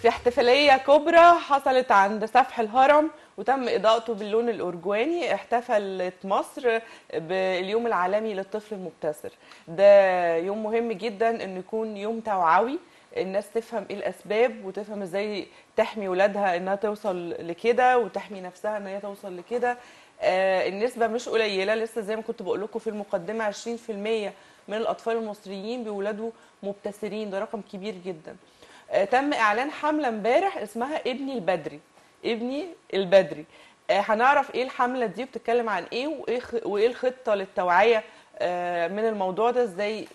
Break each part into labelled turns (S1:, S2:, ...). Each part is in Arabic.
S1: في احتفالية كبرى حصلت عند سفح الهرم وتم إضاءته باللون الأرجواني احتفلت مصر باليوم العالمي للطفل المبتسر ده يوم مهم جدا إنه يكون يوم توعوي الناس تفهم ايه الاسباب وتفهم ازاي تحمي ولادها انها توصل لكده وتحمي نفسها أنها توصل لكده آه، النسبه مش قليله لسه زي ما كنت بقول لكم في المقدمه 20% من الاطفال المصريين بيولدوا مبتسرين ده رقم كبير جدا آه، تم اعلان حمله امبارح اسمها ابني البدري ابني البدري آه، هنعرف ايه الحمله دي بتتكلم عن ايه وايه وايه الخطه للتوعيه آه، من الموضوع ده ازاي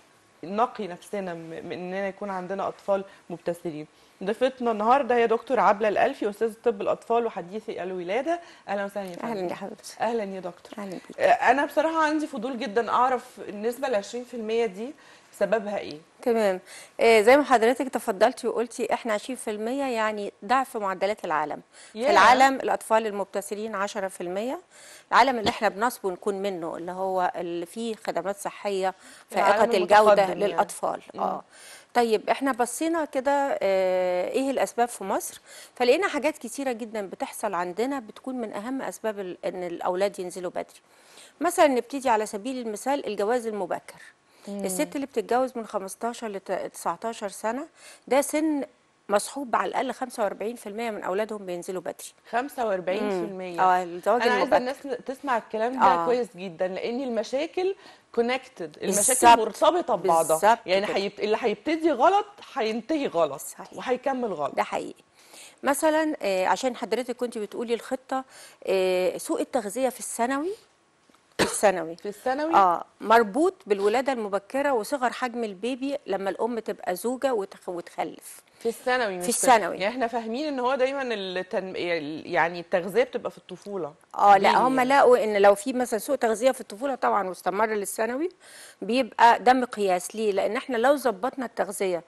S1: نقي نفسنا من اننا يكون عندنا اطفال مبتسلين ضيفتنا النهارده هي دكتور عبله الالفي استاذ طب الاطفال وحديثي الولاده اهلا وسهلا
S2: يا اهلا يا حبيبتي اهلا يا دكتور اهلا
S1: بيك انا بصراحه عندي فضول جدا اعرف النسبه ال
S2: 20% دي سببها ايه تمام إيه زي ما حضرتك تفضلتي وقلتي احنا 20% يعني ضعف معدلات العالم yeah. في العالم الاطفال المبتسلين 10% العالم اللي احنا بنصبه نكون منه اللي هو اللي فيه خدمات صحيه فائقه الجوده يعني. للاطفال yeah. اه طيب احنا بصينا كده آه، ايه الاسباب في مصر فلقينا حاجات كتيره جدا بتحصل عندنا بتكون من اهم اسباب ان الاولاد ينزلوا بدري مثلا نبتدي على سبيل المثال الجواز المبكر مم. الست اللي بتتجوز من 15 ل 19 سنه ده سن مصحوب على الاقل 45% من اولادهم بينزلوا بدري 45% اه
S1: الزواج انا عايزه الناس تسمع الكلام ده آه. كويس جدا لان المشاكل كونكتد المشاكل مرتبطه ببعضها يعني حيبت...
S2: اللي هيبتدي غلط هينتهي غلط وهيكمل غلط ده حقيقي مثلا آه، عشان حضرتك كنت بتقولي الخطه آه، سوء التغذيه في الثانوي في الثانوي في الثانوي اه مربوط بالولاده المبكره وصغر حجم البيبي لما الام تبقى زوجه وتخ... وتخلف في
S1: الثانوي في الثانوي يعني احنا فاهمين ان هو دايما التن... يعني التغذيه بتبقى في الطفوله
S2: اه لا هم يعني؟ لقوا ان لو في مثلا سوء تغذيه في الطفوله طبعا واستمر للثانوي بيبقى ده مقياس ليه لان احنا لو ظبطنا التغذيه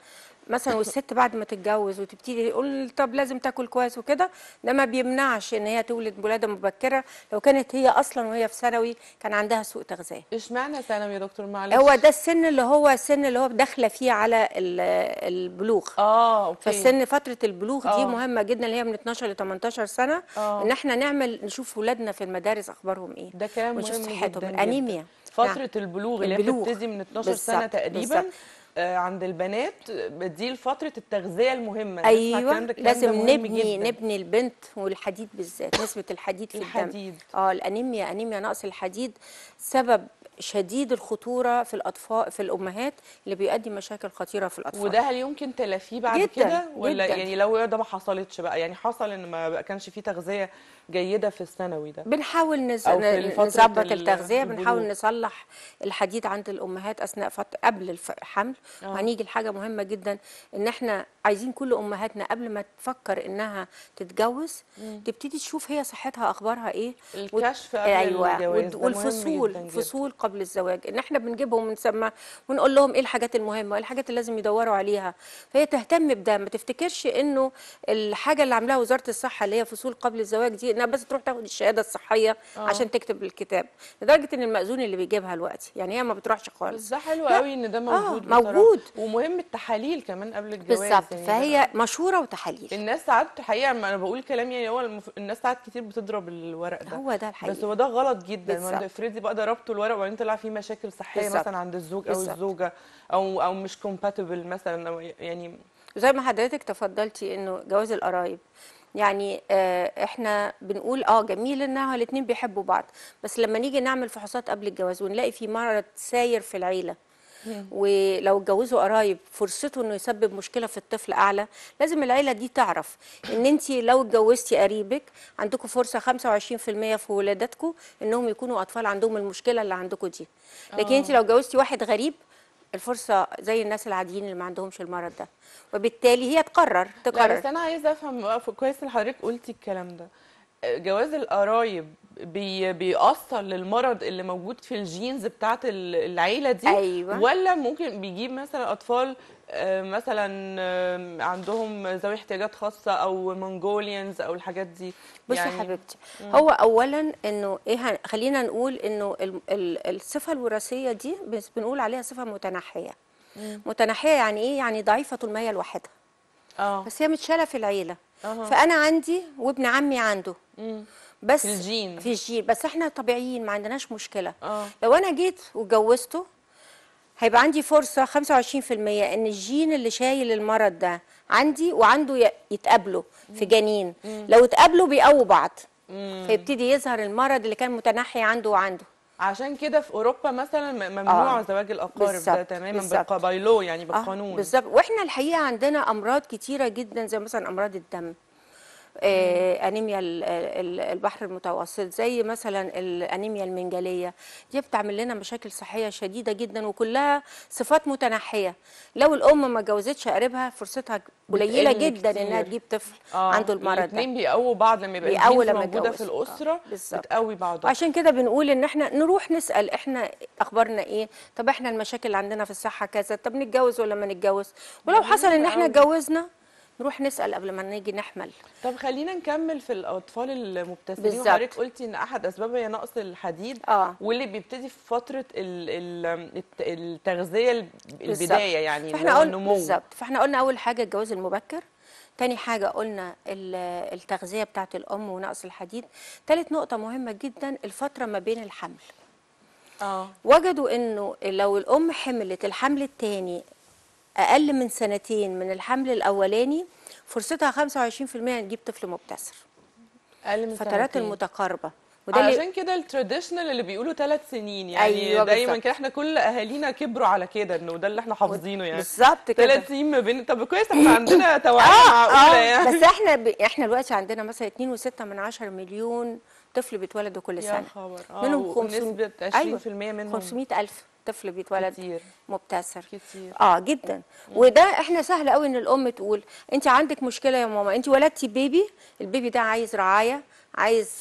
S2: مثلا والست بعد ما تتجوز وتبتدي تقول طب لازم تاكل كويس وكده ده ما بيمنعش ان هي تولد ولاده مبكره لو كانت هي اصلا وهي في ثانوي كان عندها سوء تغذيه اشمعنى ثانوي يا دكتور معلش هو ده السن اللي هو السن اللي هو داخله فيه على البلوغ اه اوكي فالسن فتره البلوغ دي أوه. مهمه جدا اللي هي من 12 ل 18 سنه أوه. ان احنا نعمل نشوف ولادنا في المدارس اخبارهم ايه ده كلام ونشوف مهم صحتهم انيميا فتره نعم. البلوغ اللي بتبتدي من 12 بالزبط. سنه تقريبا بالزبط.
S1: آه، عند البنات دي فتره التغذيه المهمه ايوه لازم نبني نبني
S2: البنت والحديد بالذات نسبه الحديد في الحديد. الدم اه الانيميا انيميا نقص الحديد سبب شديد الخطوره في الاطفال في الامهات اللي بيؤدي مشاكل خطيره في الاطفال وده هل يمكن تلافيه بعد كده ولا جداً. يعني
S1: لو ده ما حصلتش بقى يعني حصل ان ما كانش فيه تغذيه جيده في الثانوي ده بنحاول نز... نظبط التغذيه بنحاول
S2: نصلح الحديد عند الامهات اثناء فت... قبل الحمل آه. وهنيجي لحاجه مهمه جدا ان احنا عايزين كل امهاتنا قبل ما تفكر انها تتجوز مم. تبتدي تشوف هي صحتها اخبارها ايه الكشف وت... قبل ايوه الجواز والفصول جداً فصول قبل الزواج ان احنا بنجيبهم ونسمع ونقول لهم ايه الحاجات المهمه وايه الحاجات اللي لازم يدوروا عليها فهي تهتم بده ما تفتكرش انه الحاجه اللي عاملاها وزاره الصحه اللي هي فصول قبل الزواج دي انها بس تروح تاخد الشهاده الصحيه أوه. عشان تكتب الكتاب لدرجه ان المأذون اللي بيجيبها الوقت يعني هي ما بتروحش خالص ده حلو قوي ان ده آه، موجود آه موجود
S1: ومهم التحاليل كمان قبل الجواز بالظبط يعني فهي مشهوره وتحاليل الناس ساعات حقيقه انا بقول كلام يعني هو المف... الناس ساعات كتير بتضرب الورق ده هو ده الحقيقي بس هو ده غلط جدا افرضي بقى ضربتوا الورق وبعدين طلع فيه مشاكل صحيه بالزبط. مثلا
S2: عند الزوج او بالزبط.
S1: الزوجه او او مش كومباتبل مثلا او يعني
S2: زي ما حضرتك تفضلتي انه جواز القرايب يعني آه، احنا بنقول اه جميل انها الاثنين بيحبوا بعض بس لما نيجي نعمل فحوصات قبل الجواز ونلاقي في مرض ساير في العيله ولو اتجوزوا قرايب فرصته انه يسبب مشكله في الطفل اعلى لازم العيله دي تعرف ان انت لو اتجوزتي قريبك عندكم فرصه 25% في ولادتكم انهم يكونوا اطفال عندهم المشكله اللي عندكم دي لكن انت آه. لو اتجوزتي واحد غريب الفرصه زي الناس العاديين اللي ما عندهمش المرض ده وبالتالي هي تقرر تقرر لا بس انا عايزه افهم كويس حضرتك قلتي الكلام ده
S1: جواز القرايب بي بيأثر للمرض اللي موجود في الجينز بتاعت العيلة دي أيوة. ولا ممكن بيجيب مثلا أطفال آه، مثلا آه، عندهم ذوي احتياجات خاصة أو منجوليانز أو الحاجات دي بصي يعني حبيبتي هو
S2: أولا إنه إيه خلينا نقول إنه الصفة الوراثية دي بنقول عليها صفة متنحية متنحية يعني إيه؟ يعني ضعيفة المية لوحدها آه. بس هي متشالة في العيلة أوه. فأنا عندي وابن عمي عنده مم. بس في الجين في الجين بس احنا طبيعيين ما عندناش مشكله أوه. لو انا جيت واتجوزته هيبقى عندي فرصه 25% ان الجين اللي شايل المرض ده عندي وعنده يتقابلوا في جنين مم. لو اتقابلوا بيقووا بعض مم. فيبتدي يظهر المرض اللي كان متنحي عنده وعنده عشان كده في اوروبا مثلا ممنوع آه. زواج الاقارب ده تماما بالقبايلو
S1: يعني آه، بالقانون آه. بالظبط
S2: واحنا الحقيقه عندنا امراض كتيره جدا زي مثلا امراض الدم آه، انيميا البحر المتوسط زي مثلا الانيميا المنجليه دي بتعمل لنا مشاكل صحيه شديده جدا وكلها صفات متنحيه لو الام ما جوزتش قريبها فرصتها قليله جدا كتير. انها تجيب
S1: طفل آه. عنده المرض ده الاثنين بيقووا بعض لما يبقى موجوده في الاسره آه. بتقوي بعضها عشان
S2: كده بنقول ان احنا نروح نسال احنا اخبارنا ايه طب احنا المشاكل اللي عندنا في الصحه كذا طب نتجوز ولا ما نتجوز ولو حصل ان احنا اتجوزنا نروح نسال قبل ما نيجي نحمل
S1: طب خلينا نكمل في الاطفال المبتسمين وحضرتك قلتي ان احد اسبابها هي نقص الحديد آه. واللي بيبتدي في فتره التغذيه البدايه يعني فاحنا النمو بالظبط
S2: فاحنا قلنا اول حاجه الجواز المبكر تاني حاجة قلنا التغذية بتاعت الأم ونقص الحديد تالت نقطة مهمة جدا الفترة ما بين الحمل آه. وجدوا أنه لو الأم حملت الحمل التاني اقل من سنتين من الحمل الاولاني فرصتها 25% نجيب طفل مبتسر اقل من فترات سنتين. المتقاربه وده علشان
S1: كده التراديشنال اللي بيقولوا ثلاث سنين يعني أيوة دايما كده احنا كل اهالينا كبروا على كده انه ده اللي احنا حافظينه يعني بالظبط كده ثلاث سنين ما بين طب كويس احنا عندنا توعيه آه, آه، معقوله آه يعني بس
S2: احنا ب... احنا دلوقتي عندنا مثلا 2.6 من 10 مليون طفل بيتولدوا كل سنه يا خبر آه منهم 500 20% أيوة. منهم 500 الف طفل بيتولد كتير. مبتسر كتير. اه جدا وده احنا سهل قوي ان الام تقول انت عندك مشكله يا ماما انت ولدتي بيبي البيبي ده عايز رعايه عايز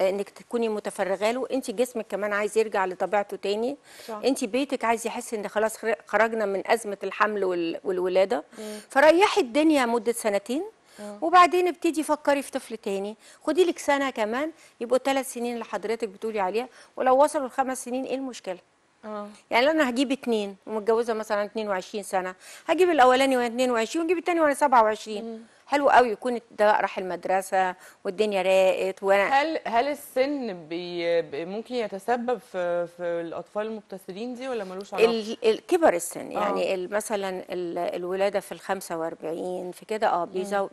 S2: انك تكوني متفرغه له انت جسمك كمان عايز يرجع لطبيعته تاني صح. انت بيتك عايز يحس ان خلاص خرجنا من ازمه الحمل والولاده مم. فريحي الدنيا مده سنتين مم. وبعدين ابتدي فكري في طفل تاني خدي لك سنه كمان يبقوا ثلاث سنين اللي حضرتك بتقولي عليها ولو وصلوا لخمس سنين ايه المشكله أوه. يعني لو انا هجيب اثنين ومتجوزه مثلا 22 سنه هجيب الاولاني وانا 22 واجيب الثاني وانا 27 حلو قوي يكون ده راح المدرسه والدنيا راقت وانا هل هل السن
S1: بي ممكن يتسبب في في الاطفال المبتسرين دي ولا ملوش علاقه؟
S2: كبر السن آه. يعني مثلا الولاده في ال 45 في كده اه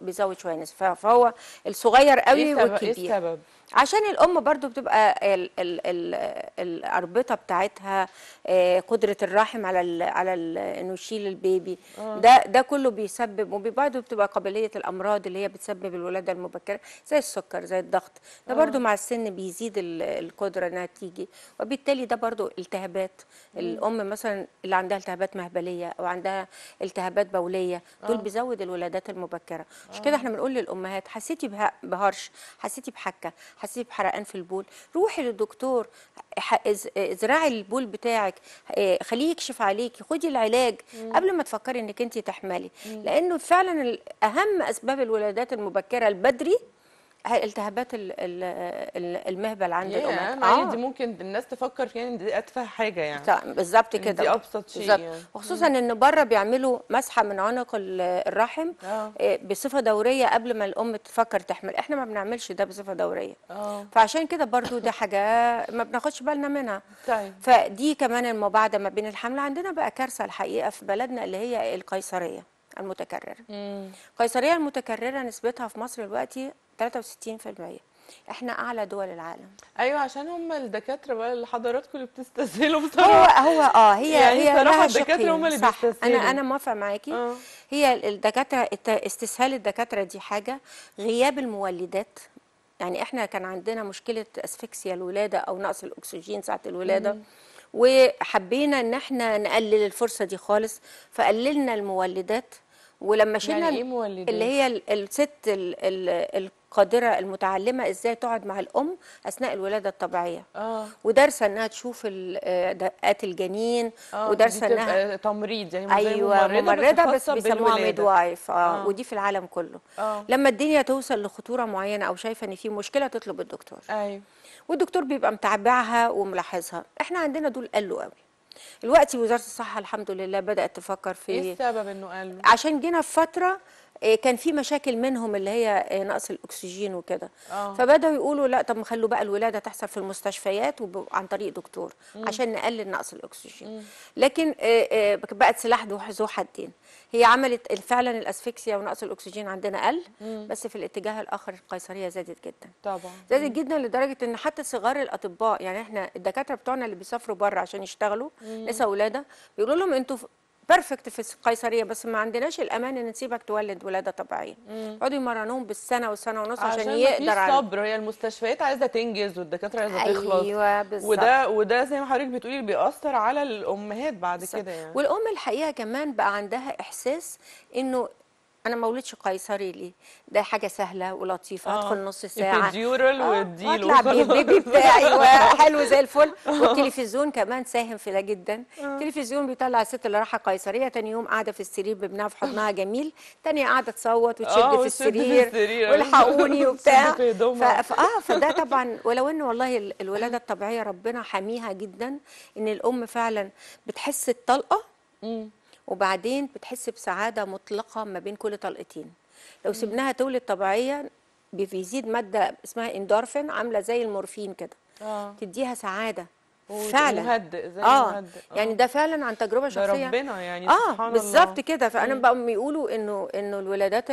S2: بيزود شويه نسبه فهو الصغير قوي إيه, إيه والكبير ايه السبب؟ عشان الام برضو بتبقى الـ الـ الـ الاربطه بتاعتها آه، قدره الرحم على الـ على انه يشيل البيبي آه. ده ده كله بيسبب وبرده بتبقى قابليه الامراض اللي هي بتسبب الولاده المبكره زي السكر زي الضغط ده برضو آه. مع السن بيزيد القدره انها تيجي وبالتالي ده برضو التهابات الام مثلا اللي عندها التهابات مهبليه او عندها التهابات بوليه دول بيزود الولادات المبكره مش كده احنا بنقول للامهات حسيتي بهرش حسيتي بحكه هتسيب حرقان في البول روحي للدكتور ازرعي البول بتاعك آه، خليه يكشف عليكي خدي العلاج قبل ما تفكري انك انت تحملي لانه فعلا اهم اسباب الولادات المبكره البدري التهابات المهبل عند yeah, الامهات اه دي
S1: ممكن الناس تفكر فيها ان دي اتفه حاجه يعني بالظبط كده دي ابسط شيء بالزبط. يعني. وخصوصا
S2: ان بره بيعملوا مسحه من عنق الرحم آه. آه. بصفه دوريه قبل ما الام تفكر تحمل احنا ما بنعملش ده بصفه دوريه آه. فعشان كده برضو دي حاجه ما بناخدش بالنا منها طيب. فدي كمان المباعده ما بين الحمل عندنا بقى كارثه الحقيقه في بلدنا اللي هي القيصريه المتكررة مم. القيصرية المتكررة نسبتها في مصر دلوقتي 63% احنا اعلى دول العالم ايوه عشان هم الدكاتره بقى اللي حضراتكم اللي بتستسهلوا بصراحه هو هو اه هي يعني هي صراحه الدكاتره هم اللي بيستسهلوا انا انا موافقه معاكي آه. هي الدكاتره استسهال الدكاتره دي حاجه غياب المولدات يعني احنا كان عندنا مشكله اسفكسيا الولاده او نقص الاكسجين ساعه الولاده مم. وحبينا ان احنا نقلل الفرصه دي خالص فقللنا المولدات ولما يعني شلنا يعني إيه مولدات؟ اللي هي الست القادره المتعلمه ازاي تقعد مع الام اثناء الولاده الطبيعيه اه ودارسه انها تشوف دقات الجنين آه ودارسه انها
S1: تمريض يعني ايوه ممرضه, ممرضة بس بيسموها ميد وايف آه, اه ودي
S2: في العالم كله آه لما الدنيا توصل لخطوره معينه او شايفه ان في مشكله تطلب الدكتور ايوه والدكتور بيبقى متابعها وملاحظها احنا عندنا دول قالوا قوي الوقت وزاره الصحه الحمد لله بدات تفكر في ايه
S1: السبب انه قالوا
S2: عشان جينا في فتره آه، كان في مشاكل منهم اللي هي آه، نقص الاكسجين وكده آه. فبداوا يقولوا لا طب نخلوا بقى الولاده تحصل في المستشفيات عن طريق دكتور مم. عشان نقلل نقص الاكسجين مم. لكن بقت سلاح ذو حدين هي عملت فعلا الاسفكسيا ونقص الاكسجين عندنا قل مم. بس في الاتجاه الاخر القيصريه زادت جدا طبعا زادت جدا لدرجه ان حتى صغار الاطباء يعني احنا الدكاتره بتوعنا اللي بيسافروا بره عشان يشتغلوا لسه ولاده بيقولوا لهم انتوا بيرفكت في القيصريه بس ما عندناش الامان ان نسيبك تولد ولاده طبيعيه يقعدوا يمرنوهم بالسنه والسنه ونص عشان, عشان يقدر عشان الصبر
S1: هي المستشفيات عايزه تنجز والدكاتره
S2: عايزه تخلص ايوه بالظبط وده
S1: وده زي ما حضرتك بتقولي بيأثر على الامهات بعد كده يعني
S2: والام الحقيقه كمان بقى عندها احساس انه انا ما ولدتش قيصري ليه ده حاجه سهله ولطيفه آه. ادخل نص ساعه الديورال آه. والديل واطلع بالبيبي بتاعي حلو زي الفل والتلفزيون كمان ساهم في ده جدا آه. التلفزيون بيطلع الست اللي راحه قيصريه تاني يوم قاعده في السرير بابنها في حضنها جميل تانية قاعده تصوت وتشد آه في السرير والحقوني وبتاع ف... اه فده طبعا ولو ان والله الولاده الطبيعيه ربنا حاميها جدا ان الام فعلا بتحس الطلقه وبعدين بتحس بسعاده مطلقه ما بين كل طلقتين لو سبناها تولد طبيعيا بيزيد ماده اسمها اندورفين عامله زي المورفين كده آه. تديها سعاده فعلا زي آه. آه. يعني ده فعلا عن تجربه شخصيه ربنا يعني اه بالظبط كده فانا بقى يقولوا انه انه الولادات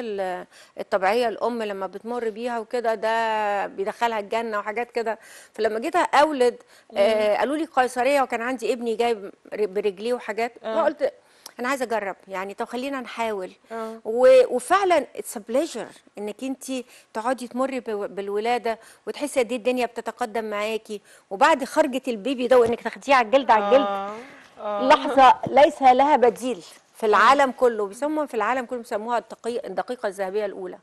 S2: الطبيعيه الام لما بتمر بيها وكده ده بيدخلها الجنه وحاجات كده فلما جيت اولد آه قالوا لي قيصريه وكان عندي ابني جاي برجليه وحاجات آه. فقلت انا عايزه اجرب يعني طب خلينا نحاول آه. و... وفعلا اتس بليجر انك انت تقعدي تمري بالولاده وتحسي قد ايه الدنيا بتتقدم معاكي وبعد خرجه البيبي ده وانك تاخديه على الجلد على الجلد آه. آه. لحظه ليس لها بديل في العالم كله بيسموها في العالم كله بيسموها الدقيقه الذهبيه الاولى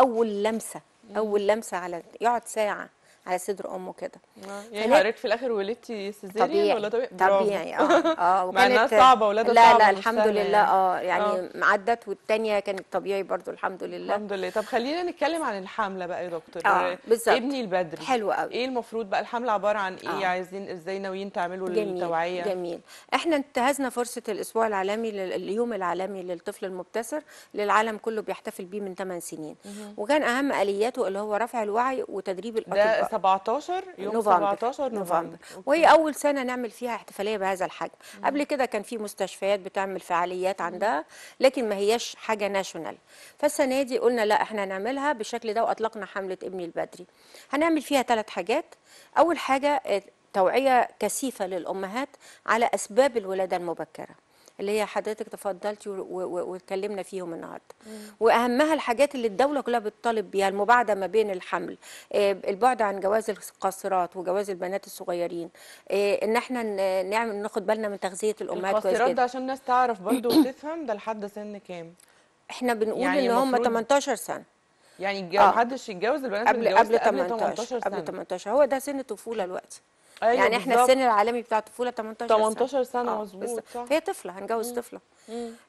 S2: اول لمسه اول لمسه على يقعد ساعه على صدر امه كده آه، يعني حضرتك في الاخر ولدتي سيزيريان ولا طبيعي طبيعي اه اه وكانت صعبه صعبه لا لا الحمد لله يعني. اه يعني آه. عدت والثانيه كانت طبيعي برضو الحمد لله الحمد لله طب خلينا نتكلم عن الحمله بقى يا دكتور آه،, اه بالظبط ابني البدري حلو قوي ايه
S1: المفروض بقى الحمله عباره عن ايه آه. عايزين ازاي ناويين تعملوا التوعيه جميل
S2: احنا انتهزنا فرصه الاسبوع العالمي لليوم اليوم العالمي للطفل المبتسر للعالم كله بيحتفل بيه من 8 سنين وكان اهم الياته اللي هو رفع الوعي وتدريب الاطباء 17 يوم نوفمبر 17 نوفمبر, نوفمبر. وهي اول سنه نعمل فيها احتفاليه بهذا الحجم مم. قبل كده كان في مستشفيات بتعمل فعاليات عندها لكن ما هياش حاجه ناشونال فالسنه دي قلنا لا احنا نعملها بالشكل ده واطلقنا حمله ابني البدري هنعمل فيها ثلاث حاجات اول حاجه آه، توعيه كثيفه للامهات على اسباب الولاده المبكره اللي هي حضرتك تفضلتي واتكلمنا فيهم النهارده واهمها الحاجات اللي الدوله كلها بتطالب بيها المباعده ما بين الحمل آه، البعد عن جواز القاصرات وجواز البنات الصغيرين آه، ان احنا نعمل ناخد بالنا من تغذيه الامهات كويس القاصرات ده
S1: عشان الناس تعرف برضو وتفهم ده لحد سن كام احنا بنقول يعني ان هم
S2: 18 سنه يعني آه. ما حدش يتجوز البنات قبل قبل 18 قبل 18 سنة. قبل 18 هو ده سن الطفوله دلوقتي أيوة يعني احنا السن العالمي بتاع الطفوله 18 سنه 18 سنه آه، مظبوط هي طفله هنجوز مم. طفله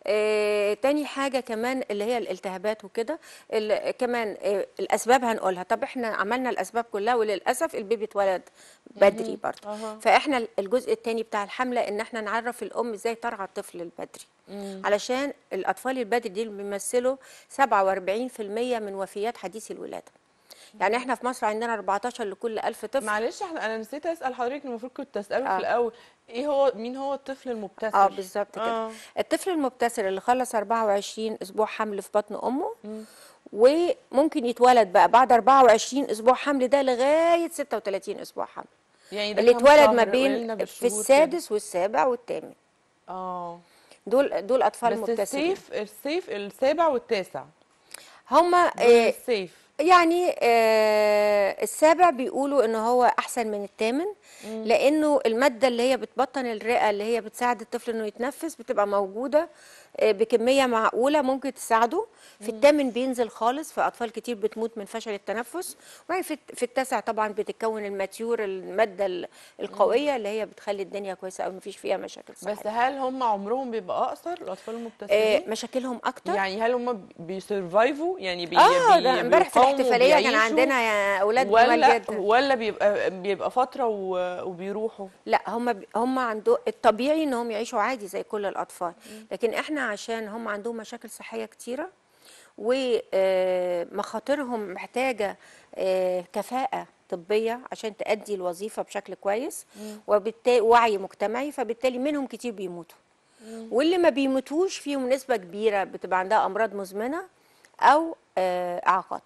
S2: آه تاني حاجه كمان اللي هي الالتهابات وكده كمان آه الاسباب هنقولها طب احنا عملنا الاسباب كلها وللاسف البيبي اتولد بدري برضه أه. فاحنا الجزء التاني بتاع الحمله ان احنا نعرف الام ازاي ترعى الطفل البدري مم. علشان الاطفال البدري دي بيمثلوا 47% من وفيات حديث الولاده يعني احنا في مصر عندنا 14 لكل 1000 طفل معلش احنا انا نسيت اسال حضرتك المفروض كنت اساله آه. في الاول ايه هو مين هو الطفل المبتسر اه بالظبط كده آه. الطفل المبتسر اللي خلص 24 اسبوع حمل في بطن امه م. وممكن يتولد بقى بعد 24 اسبوع حمل ده لغايه 36 اسبوع حمل يعني ده اللي اتولد ما بين في السادس والسابع والثامن اه دول دول اطفال بس الصيف
S1: الصيف السابع والتاسع
S2: هما آه، الصيف يعني آه، السابع بيقولوا ان هو احسن من الثامن لانه الماده اللي هي بتبطن الرئه اللي هي بتساعد الطفل انه يتنفس بتبقى موجوده آه، بكميه معقوله ممكن تساعده في الثامن بينزل خالص في اطفال كتير بتموت من فشل التنفس وبعدين في التاسع طبعا بتتكون الماتيور الماده القويه اللي هي بتخلي الدنيا كويسه او مفيش فيها مشاكل صحية. بس
S1: هل هم عمرهم بيبقى اقصر الاطفال المبتسمين آه، مشاكلهم اكتر يعني هل هم بيسرفايفوا يعني بي اه ده امبارح في الاحتفاليه كان عندنا اولاد ولا ولا بيبقى
S2: بيبقى فتره و وبيروحوا لا هم هم عندهم الطبيعي انهم يعيشوا عادي زي كل الاطفال لكن احنا عشان هم عندهم مشاكل صحيه كتيره ومخاطرهم آه، محتاجه آه، كفاءه طبيه عشان تأدي الوظيفه بشكل كويس وبالتالي وعي مجتمعي فبالتالي منهم كتير بيموتوا واللي ما بيموتوش فيهم نسبه كبيره بتبقى عندها امراض مزمنه او آه، اعاقات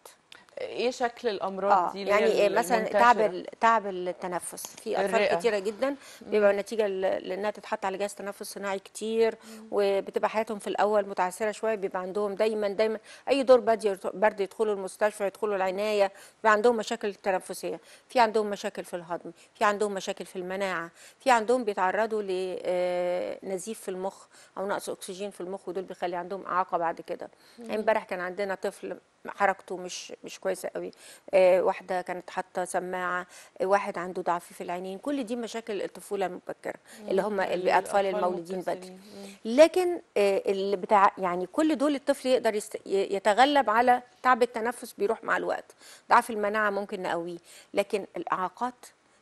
S2: ايه شكل الامراض آه دي يعني إيه مثلا تعب تعب التنفس في اطفال كتيره جدا بيبقى نتيجه لانها تتحط على جهاز تنفس صناعي كتير وبتبقى حياتهم في الاول متعثره شويه بيبقى عندهم دايما دايما اي دور برد برد يدخلوا المستشفى يدخلوا العنايه بيبقى عندهم مشاكل تنفسيه في عندهم مشاكل في الهضم في عندهم مشاكل في المناعه في عندهم بيتعرضوا لنزيف آه، في المخ او نقص اكسجين في المخ ودول بيخلي عندهم اعاقه بعد كده يعني امبارح كان عندنا طفل حركته مش مش كويسه قوي آه، واحده كانت حاطه سماعه واحد عنده ضعف في العينين كل دي مشاكل الطفوله المبكره اللي هم يعني الاطفال المولودين بدري لكن آه، اللي بتاع يعني كل دول الطفل يقدر يتغلب على تعب التنفس بيروح مع الوقت ضعف المناعه ممكن نقويه لكن الاعاقات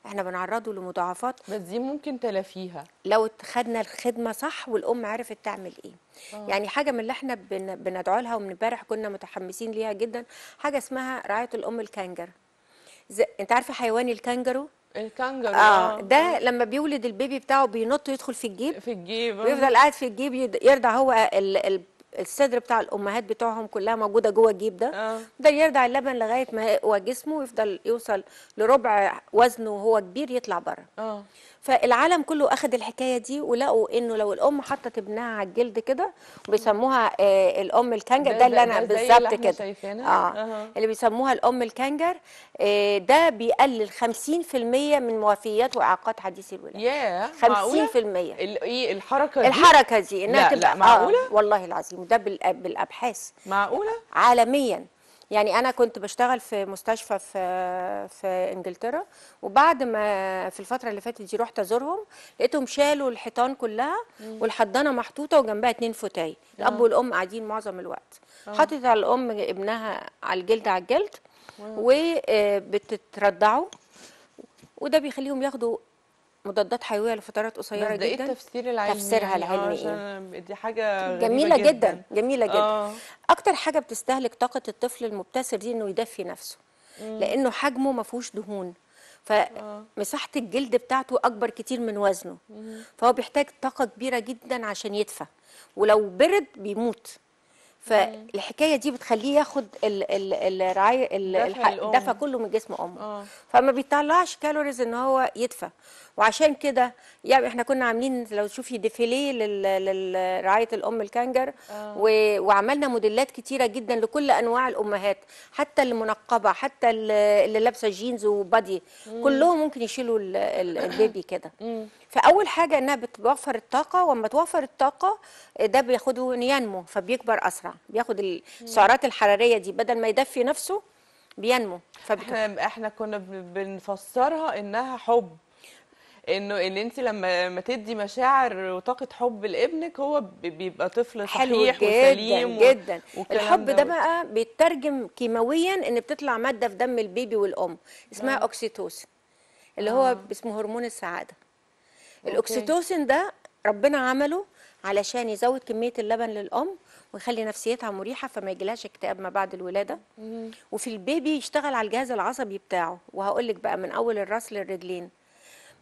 S2: احنا بنعرضه لمضاعفات بس دي ممكن تلافيها لو خدنا الخدمه صح والام عرفت تعمل ايه أوه. يعني حاجه من اللي احنا بندعو لها ومن امبارح كنا متحمسين ليها جدا حاجه اسمها رعايه الام الكنجر زي... انت عارفه حيوان الكنجرو الكنجر آه. اه ده لما بيولد البيبي بتاعه بينط يدخل في الجيب في الجيب ويفضل قاعد في الجيب يرضع هو ال... الصدر بتاع الامهات بتوعهم كلها موجوده جوه الجيب ده آه. ده يرضع اللبن لغايه ما هو جسمه يفضل يوصل لربع وزنه وهو كبير يطلع بره آه. فالعالم كله أخد الحكايه دي ولقوا انه لو الام حطت ابنها على الجلد كده بيسموها آه الام الكنجر ده, ده اللي انا بالظبط كده آه. آه. اللي بيسموها الام الكنجر آه ده بيقلل 50% من موافيات واعاقات حديث الولاده ياه yeah. 50% ايه الحركه دي الحركه دي انها لا تبقى لا آه، معقوله آه والله العظيم ده بالابحاث معقوله عالميا يعني انا كنت بشتغل في مستشفى في في انجلترا وبعد ما في الفتره اللي فاتت دي رحت ازورهم لقيتهم شالوا الحيطان كلها والحضانه محطوطه وجنبها اتنين فوتاي آه. الاب والام قاعدين معظم الوقت آه. حاطط على الام ابنها على الجلد على الجلد وبتترضعوا آه، وده بيخليهم ياخدوا مضادات حيويه لفترات قصيره جدا ده ايه التفسير العلمي تفسيرها يعني؟ آه، العلمي ايه دي حاجه جميله جدا. جدا جميله جدا آه. اكتر حاجه بتستهلك طاقه الطفل المبتسر دي انه يدفي نفسه مم. لانه حجمه ما فيهوش دهون فمساحه آه. الجلد بتاعته اكبر كتير من وزنه مم. فهو بيحتاج طاقه كبيره جدا عشان يدفى ولو برد بيموت فالحكايه دي بتخليه ياخد الرعايه الدفى كله من جسم امه آه. فما بيطلعش كالوريز ان هو يدفى وعشان كده يعني احنا كنا عاملين لو تشوفي ديفيليه لرعايه الام الكنجر آه. وعملنا موديلات كتيره جدا لكل انواع الامهات حتى المنقبه حتى اللي لابسه جينز وبادي كلهم ممكن يشيلوا البيبي كده فاول حاجه انها بتوفر الطاقه واما توفر الطاقه آه، ده بياخده ينمو فبيكبر اسرع بياخد السعرات الحراريه دي بدل ما يدفي نفسه بينمو فبتوفر. احنا احنا كنا بنفسرها
S1: انها حب انه اللي انت لما ما تدي مشاعر وطاقه حب
S2: لابنك هو
S1: بيبقى طفل صحيح حلو جداً وسليم جدا الحب ده
S2: بقى بيترجم كيماويا ان بتطلع ماده في دم البيبي والام اسمها آه. اوكسيتوسن اللي هو آه. اسمه هرمون السعاده
S1: الاكسيتوسين
S2: ده ربنا عمله علشان يزود كميه اللبن للام ويخلي نفسيتها مريحه فما يجيلهاش اكتئاب ما بعد الولاده وفي البيبي يشتغل على الجهاز العصبي بتاعه وهقول لك بقى من اول الراس للرجلين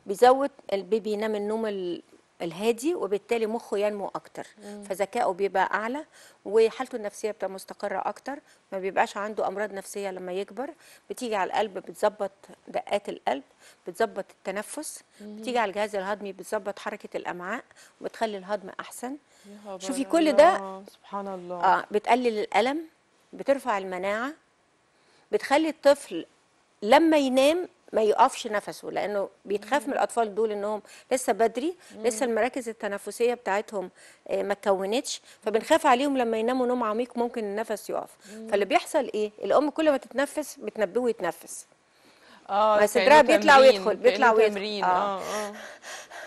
S2: بيزود البيبي ينام النوم الهادي وبالتالي مخه ينمو اكتر فذكائه بيبقى اعلى وحالته النفسيه بتبقى مستقره اكتر ما بيبقاش عنده امراض نفسيه لما يكبر بتيجي على القلب بتظبط دقات القلب بتظبط التنفس مم. بتيجي على الجهاز الهضمي بتظبط حركه الامعاء وبتخلي الهضم احسن شوفي كل ده سبحان الله اه بتقلل الالم بترفع المناعه بتخلي الطفل لما ينام ما يقفش نفسه لانه بيتخاف من الاطفال دول انهم لسه بدري لسه المراكز التنفسيه بتاعتهم آه، ما اتكونتش فبنخاف عليهم لما يناموا نوم عميق ممكن النفس يقف فاللي بيحصل ايه الام كل ما تتنفس بتنبهه يتنفس اه بس بيطلع ويدخل بيطلع ويدخل آه. آه. آه.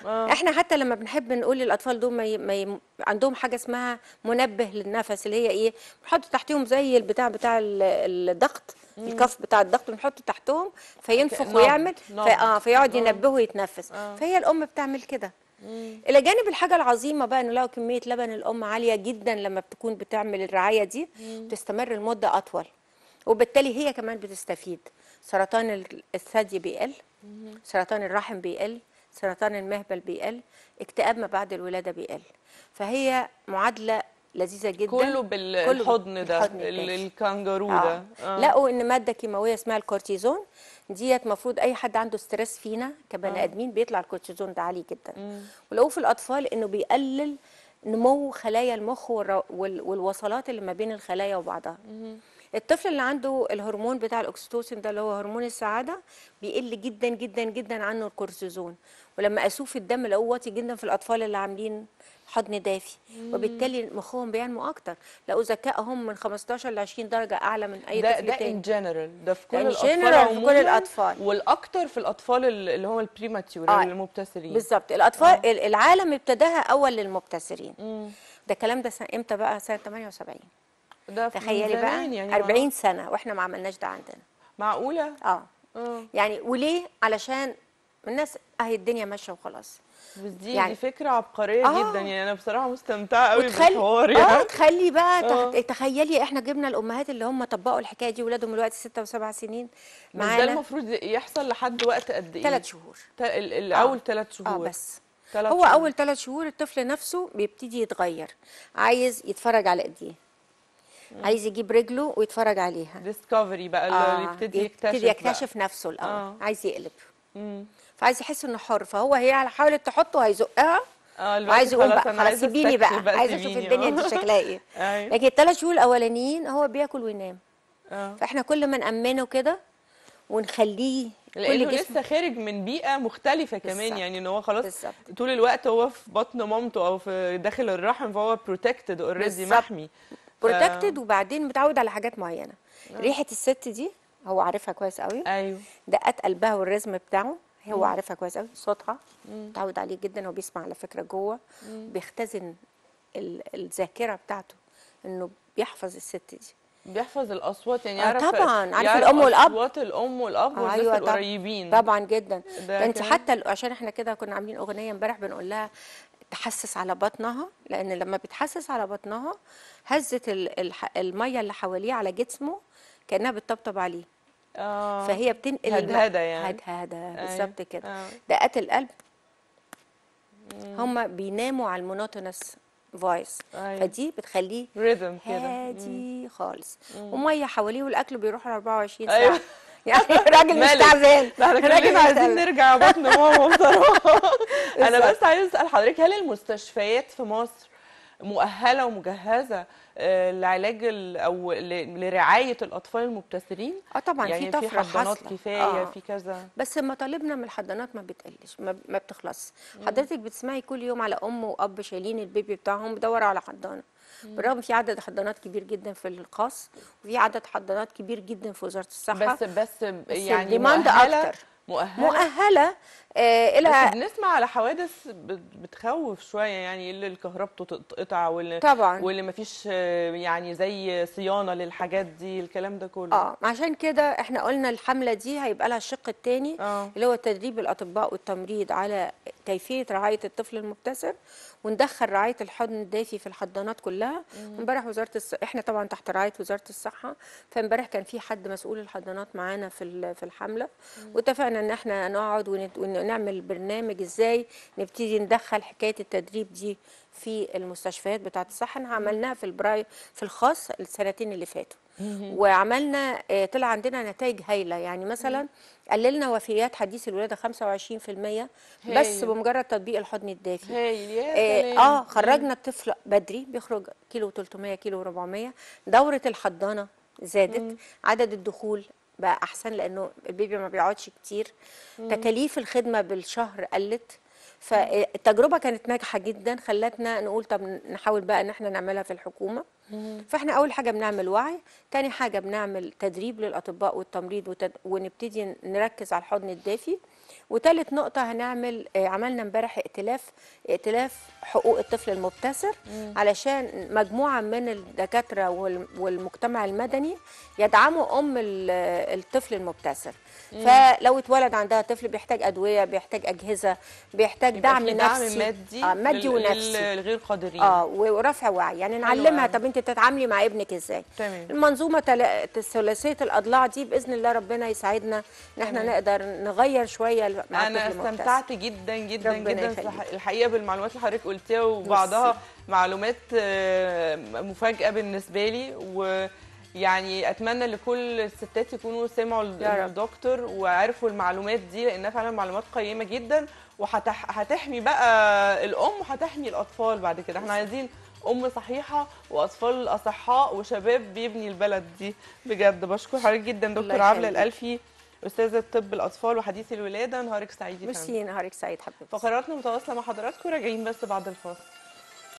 S2: آه. احنا حتى لما بنحب نقول للاطفال دول ما, ي... ما ي... عندهم حاجه اسمها منبه للنفس اللي هي ايه بنحط تحتهم زي البتاع بتاع الضغط الكف بتاع الضغط بنحطه تحتهم فينفخ ويعمل في اه فيقعد ينبهه ويتنفس آه. فهي الام بتعمل كده الى جانب الحاجه العظيمه بقى انه لو كميه لبن الام عاليه جدا لما بتكون بتعمل الرعايه دي بتستمر لمده اطول وبالتالي هي كمان بتستفيد سرطان الثدي بيقل سرطان الرحم بيقل سرطان المهبل بيقل اكتئاب ما بعد الولاده بيقل فهي معادله لذيذه جدا كله بالحضن ده
S1: الكانجارو آه. ده آه. لقوا
S2: ان ماده كيماويه اسمها الكورتيزون ديت المفروض اي حد عنده ستريس فينا كبني آه. ادمين بيطلع الكورتيزون ده عالي جدا مم. ولقوه في الاطفال انه بيقلل نمو خلايا المخ والوصلات اللي ما بين الخلايا وبعضها مم. الطفل اللي عنده الهرمون بتاع الاكسيتوسين ده اللي هو هرمون السعاده بيقل جدا جدا جدا عنه الكورتيزون ولما قاسوه في الدم لقوه واطي جدا في الاطفال اللي عاملين حضن دافي وبالتالي مخهم بينمو اكتر لقوا ذكائهم من 15 ل 20 درجه اعلى من اي ده ده ان جنرال ده في كل الاطفال في كل الاطفال
S1: والاكتر في الاطفال اللي هم البريماتيور
S2: آه. يعني المبتسرين بالظبط الاطفال آه. العالم ابتداها اول للمبتسرين مم. ده الكلام ده امتى بقى سنه 78 ده تخيلي بقى يعني 40 آه. ما... سنه واحنا ما عملناش ده عندنا معقوله آه. اه يعني وليه علشان الناس اهي الدنيا ماشيه وخلاص بس دي يعني دي فكره عبقريه آه جدا يعني انا بصراحه مستمتعه
S1: قوي بالحوار آه، يعني اه
S2: تخلي بقى آه تخيلي احنا جبنا الامهات اللي هم طبقوا الحكايه دي ولادهم دلوقتي ستة 7 سنين معانا ده المفروض يحصل لحد وقت قد ايه؟ ثلاث شهور اول ثلاث آه شهور اه بس هو شهور. اول ثلاث شهور الطفل نفسه بيبتدي يتغير عايز يتفرج على ايديه عايز يجيب رجله ويتفرج عليها ديسكفري بقى اللي آه يبتدي يكتشف يبتدي يكتشف بقى. نفسه الاول آه. عايز يقلب مم. فعايز يحس انه حر فهو هي حاولت تحطه هيزقها آه وعايز يقول بقى خلاص سيبيني بقى عايز اشوف الدنيا دي شكلها ايه أيوه. لكن الثلاث شهور الاولانيين هو بياكل وينام آه. فاحنا كل ما نامنه كده ونخليه لانه لسه خارج من بيئه مختلفه كمان بالزبط. يعني
S1: ان هو خلاص بالزبط. طول الوقت هو في بطن مامته او في داخل الرحم فهو بروتكتد اوريدي محمي
S2: بروتكتد آه. وبعدين متعود على حاجات معينه آه. ريحه الست دي هو عارفها كويس قوي ايوه دقات قلبها والرزم بتاعه هو مم. عارفها كويس قوي صوتها متعود عليه جدا هو بيسمع على فكره جوه مم. بيختزن الذاكره بتاعته انه بيحفظ الست دي بيحفظ الاصوات يعني آه، يعرف طبعا عارف يعرف الام والاب اصوات
S1: الام والاب آه والناس أيوة القريبين طبعا
S2: جدا انت حتى عشان احنا كده كنا عاملين اغنيه امبارح بنقول لها تحسس على بطنها لان لما بتحسس على بطنها هزت الميه اللي حواليه على جسمه كانها بتطبطب عليه آه فهي بتنقل هدهده يعني هدهده أيوه، بالظبط كده آه. دقات القلب هم بيناموا على المونوتونس فويس أيوه. فدي بتخليه ريزم كده هادي خالص وميه حواليه والاكل بيروح ل 24 أيوه. ساعه يعني راجل مش تعبان راجل عايزين
S1: نرجع بطن ماما بصراحه انا بس عايز اسال حضرتك هل المستشفيات في مصر مؤهله ومجهزه آه، لعلاج او لرعايه
S2: الاطفال المبتسرين اه طبعا يعني في طفره في حضانات كفايه آه. في كذا بس مطالبنا من الحضانات ما بتقلش ما بتخلص حضرتك بتسمعي كل يوم على ام واب شايلين البيبي بتاعهم بدوروا على حضانه بالرغم في عدد حضانات كبير جدا في الخاص وفي عدد حضانات كبير جدا في وزاره الصحه بس بس, بس يعني الديماند اكتر
S1: مؤهله مؤهله آه الى بس بنسمع على حوادث بتخوف شويه يعني اللي الكهربته تتقطع واللي طبعا واللي ما فيش آه، يعني زي صيانه للحاجات دي الكلام ده كله اه
S2: عشان كده احنا قلنا الحمله دي هيبقى لها الشق الثاني آه. اللي هو تدريب الاطباء والتمريض على كيفيه رعايه الطفل المبتسم وندخل رعايه الحضن الدافي في الحضانات كلها امبارح وزاره الص... احنا طبعا تحت رعايه وزاره الصحه فامبارح كان في حد مسؤول الحضانات معانا في في الحمله واتفقنا ان احنا نقعد ونعمل برنامج ازاي نبتدي ندخل حكايه التدريب دي في المستشفيات بتاعه الصحه احنا عملناها في البراي في الخاص السنتين اللي فاتوا وعملنا آه، طلع عندنا نتائج هايله يعني مثلا قللنا وفيات حديث الولاده 25% بس بمجرد تطبيق الحضن الدافي اه, آه خرجنا الطفل بدري بيخرج كيلو 300 كيلو 400 دوره الحضانه زادت عدد الدخول بقى احسن لانه البيبي ما بيقعدش كتير تكاليف الخدمه بالشهر قلت فالتجربه كانت ناجحه جدا خلتنا نقول طب نحاول بقى ان احنا نعملها في الحكومه فاحنا اول حاجه بنعمل وعي تاني حاجه بنعمل تدريب للاطباء والتمريض ونبتدي نركز على الحضن الدافي وثالث نقطه هنعمل آه، عملنا امبارح ائتلاف ائتلاف حقوق الطفل المبتسر علشان مجموعه من الدكاتره والمجتمع المدني يدعموا ام الطفل المبتسر فلو اتولد عندها طفل بيحتاج ادويه بيحتاج اجهزه بيحتاج دعم نفسي دعم مادي آه مادي ونفسي للغير قادرين اه ورفع وعي يعني نعلمها طب انت تتعاملي مع ابنك ازاي تمام. المنظومه ثلاثيه الاضلاع دي باذن الله ربنا يساعدنا ان احنا نقدر نغير شويه شويه انا استمتعت
S1: جدا جدا جدا الحقيقه بالمعلومات اللي حضرتك قلتيها وبعضها معلومات آه، مفاجاه بالنسبه لي و يعني اتمنى لكل الستات يكونوا سمعوا الدكتور وعرفوا المعلومات دي لانها فعلا معلومات قيمه جدا وهتحمي بقى الام وهتحمي الاطفال بعد كده احنا عايزين ام صحيحه واطفال اصحاء وشباب بيبني البلد دي بجد بشكر حضرتك جدا دكتور عبله الالفي استاذه طب الاطفال وحديث الولاده نهارك سعيد ميرسي نهارك سعيد حبيبتي فقراتنا متواصله مع حضراتكم راجعين بس بعد الفاصل